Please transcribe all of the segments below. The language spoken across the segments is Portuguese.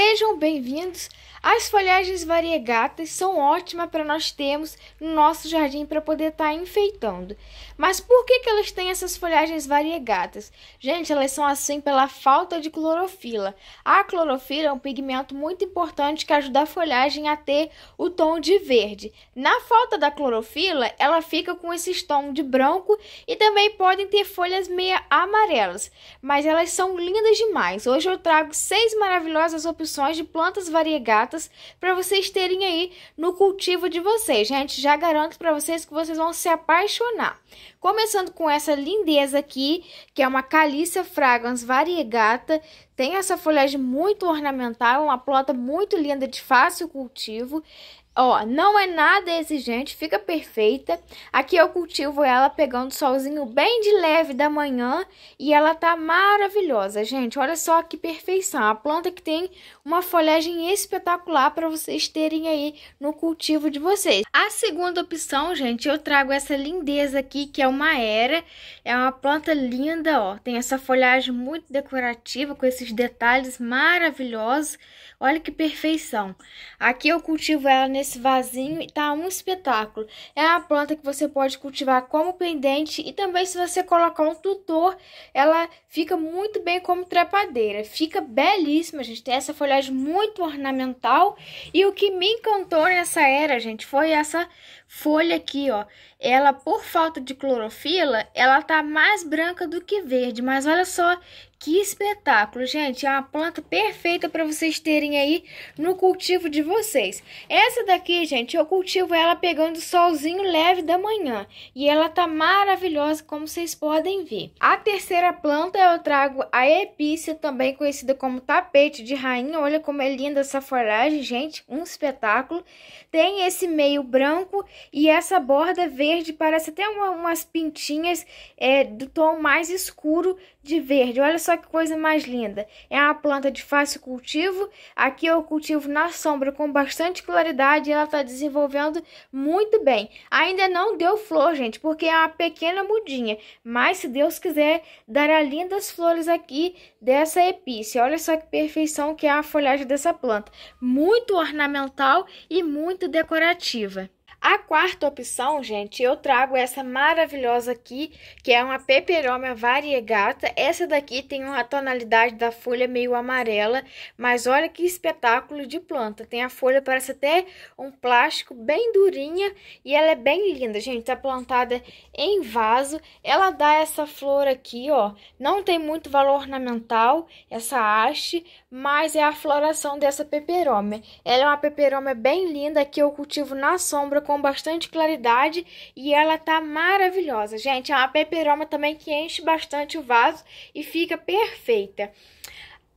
Sejam bem-vindos. As folhagens variegatas são ótimas para nós termos no nosso jardim para poder estar tá enfeitando. Mas por que, que elas têm essas folhagens variegatas? Gente, elas são assim pela falta de clorofila. A clorofila é um pigmento muito importante que ajuda a folhagem a ter o tom de verde. Na falta da clorofila, ela fica com esse tom de branco e também podem ter folhas meia amarelas. Mas elas são lindas demais. Hoje eu trago seis maravilhosas opções opções de plantas variegatas para vocês terem aí no cultivo de vocês. Gente, já garanto para vocês que vocês vão se apaixonar. Começando com essa lindeza aqui, que é uma Calícia fragrans variegata, tem essa folhagem muito ornamental, uma planta muito linda de fácil cultivo. Ó, não é nada exigente, fica perfeita. Aqui eu cultivo ela pegando solzinho bem de leve da manhã e ela tá maravilhosa, gente. Olha só que perfeição, a planta que tem uma folhagem espetacular para vocês terem aí no cultivo de vocês. A segunda opção, gente, eu trago essa lindeza aqui, que é uma era. É uma planta linda, ó. Tem essa folhagem muito decorativa, com esses detalhes maravilhosos. Olha que perfeição. Aqui eu cultivo ela nesse esse vasinho e tá um espetáculo. É uma planta que você pode cultivar como pendente e também se você colocar um tutor, ela fica muito bem como trepadeira. Fica belíssima, gente. Tem essa folhagem muito ornamental e o que me encantou nessa era, gente, foi essa folha aqui, ó, ela por falta de clorofila, ela tá mais branca do que verde, mas olha só que espetáculo, gente, é uma planta perfeita para vocês terem aí no cultivo de vocês. Essa daqui, gente, eu cultivo ela pegando solzinho leve da manhã e ela tá maravilhosa, como vocês podem ver. A terceira planta eu trago a epícia, também conhecida como tapete de rainha, olha como é linda essa folhagem, gente, um espetáculo. Tem esse meio branco e essa borda verde parece até uma, umas pintinhas é, do tom mais escuro de verde. Olha só que coisa mais linda. É uma planta de fácil cultivo. Aqui eu cultivo na sombra com bastante claridade. Ela está desenvolvendo muito bem. Ainda não deu flor, gente, porque é uma pequena mudinha. Mas se Deus quiser, dará lindas flores aqui dessa epícia. Olha só que perfeição que é a folhagem dessa planta. Muito ornamental e muito decorativa. A quarta opção, gente, eu trago essa maravilhosa aqui, que é uma peperomia variegata. Essa daqui tem uma tonalidade da folha meio amarela, mas olha que espetáculo de planta. Tem a folha, parece até um plástico bem durinha e ela é bem linda, gente. Tá plantada em vaso. Ela dá essa flor aqui, ó. Não tem muito valor ornamental, essa haste, mas é a floração dessa peperomia. Ela é uma peperomia bem linda que eu cultivo na sombra com bastante claridade e ela tá maravilhosa. Gente, é uma peperoma também que enche bastante o vaso e fica perfeita.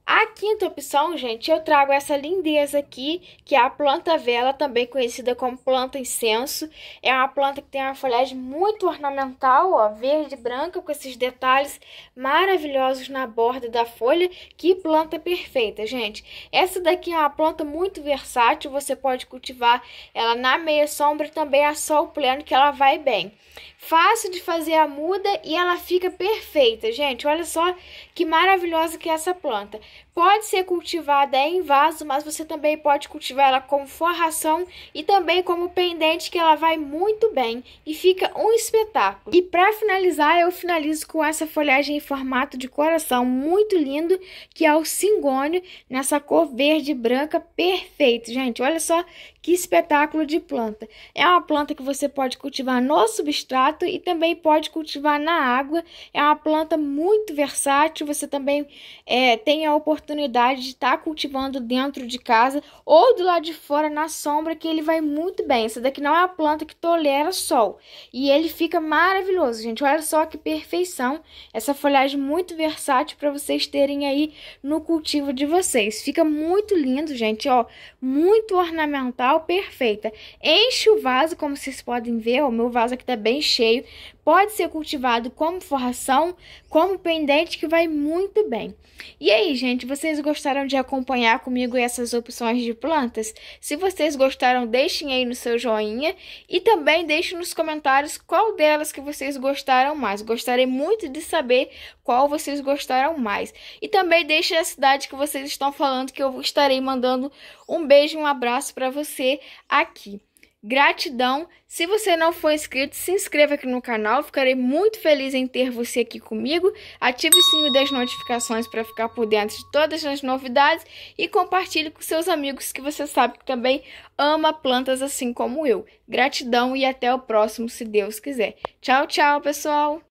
A quinta opção, gente, eu trago essa lindeza aqui, que é a planta vela, também conhecida como planta incenso. É uma planta que tem uma folhagem muito ornamental, ó, verde e branca, com esses detalhes maravilhosos na borda da folha. Que planta perfeita, gente. Essa daqui é uma planta muito versátil, você pode cultivar ela na meia sombra e também a sol pleno, que ela vai bem. Fácil de fazer a muda e ela fica perfeita, gente. Olha só que maravilhosa que é essa planta pode ser cultivada em vaso, mas você também pode cultivar ela como forração e também como pendente, que ela vai muito bem e fica um espetáculo. E para finalizar, eu finalizo com essa folhagem em formato de coração muito lindo, que é o cingônio, nessa cor verde e branca perfeito. Gente, olha só que espetáculo de planta. É uma planta que você pode cultivar no substrato e também pode cultivar na água. É uma planta muito versátil, você também é, tem a oportunidade de estar tá cultivando dentro de casa ou do lado de fora na sombra que ele vai muito bem. Essa daqui não é uma planta que tolera sol e ele fica maravilhoso, gente. Olha só que perfeição essa folhagem muito versátil para vocês terem aí no cultivo de vocês. Fica muito lindo, gente, ó, muito ornamental, perfeita. Enche o vaso, como vocês podem ver, o meu vaso aqui tá bem cheio, pode ser cultivado como forração, como pendente, que vai muito bem. E aí, gente, vocês gostaram de acompanhar comigo essas opções de plantas? Se vocês gostaram, deixem aí no seu joinha e também deixem nos comentários qual delas que vocês gostaram mais. Gostaria muito de saber qual vocês gostaram mais. E também deixem a cidade que vocês estão falando que eu estarei mandando um beijo, um abraço para você aqui. Gratidão. Se você não for inscrito, se inscreva aqui no canal. Ficarei muito feliz em ter você aqui comigo. Ative o sininho das notificações para ficar por dentro de todas as novidades e compartilhe com seus amigos que você sabe que também ama plantas assim como eu. Gratidão e até o próximo, se Deus quiser. Tchau, tchau, pessoal.